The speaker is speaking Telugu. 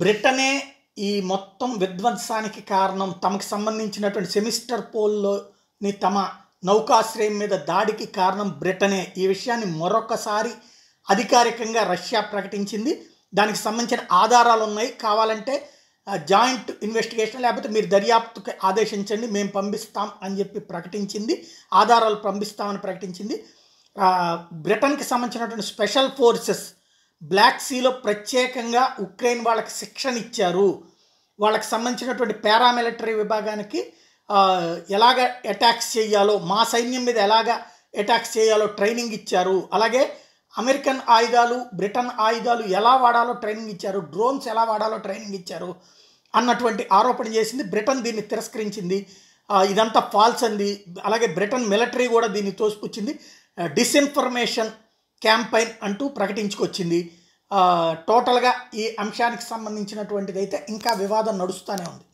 బ్రిటనే ఈ మొత్తం విధ్వంసానికి కారణం తమకు సంబంధించినటువంటి సెమిస్టర్ పోల్లోని తమ నౌకాశ్రయం మీద దాడికి కారణం బ్రిటనే ఈ విషయాన్ని మరొకసారి అధికారికంగా రష్యా ప్రకటించింది దానికి సంబంధించిన ఆధారాలు ఉన్నాయి కావాలంటే జాయింట్ ఇన్వెస్టిగేషన్ లేకపోతే మీరు దర్యాప్తుకి ఆదేశించండి మేము పంపిస్తాం అని చెప్పి ప్రకటించింది ఆధారాలు పంపిస్తామని ప్రకటించింది బ్రిటన్కి సంబంధించినటువంటి స్పెషల్ ఫోర్సెస్ బ్లాక్ సీలో ప్రత్యేకంగా ఉక్రెయిన్ వాళ్ళకి శిక్షణ ఇచ్చారు వాళ్ళకి సంబంధించినటువంటి పారామిలిటరీ విభాగానికి ఎలాగ అటాక్స్ చేయాలో మా సైన్యం మీద ఎలాగ అటాక్స్ చేయాలో ట్రైనింగ్ ఇచ్చారు అలాగే అమెరికన్ ఆయుధాలు బ్రిటన్ ఆయుధాలు ఎలా వాడాలో ట్రైనింగ్ ఇచ్చారు డ్రోన్స్ ఎలా వాడాలో ట్రైనింగ్ ఇచ్చారు అన్నటువంటి ఆరోపణ చేసింది బ్రిటన్ దీన్ని తిరస్కరించింది ఇదంతా ఫాల్స్ అంది అలాగే బ్రిటన్ మిలిటరీ కూడా దీన్ని తోసుకొచ్చింది డిస్ఇన్ఫర్మేషన్ క్యాంపైన్ అంటూ ప్రకటించుకొచ్చింది టోటల్గా ఈ అంశానికి సంబంధించినటువంటిది అయితే ఇంకా వివాదం నడుస్తూనే ఉంది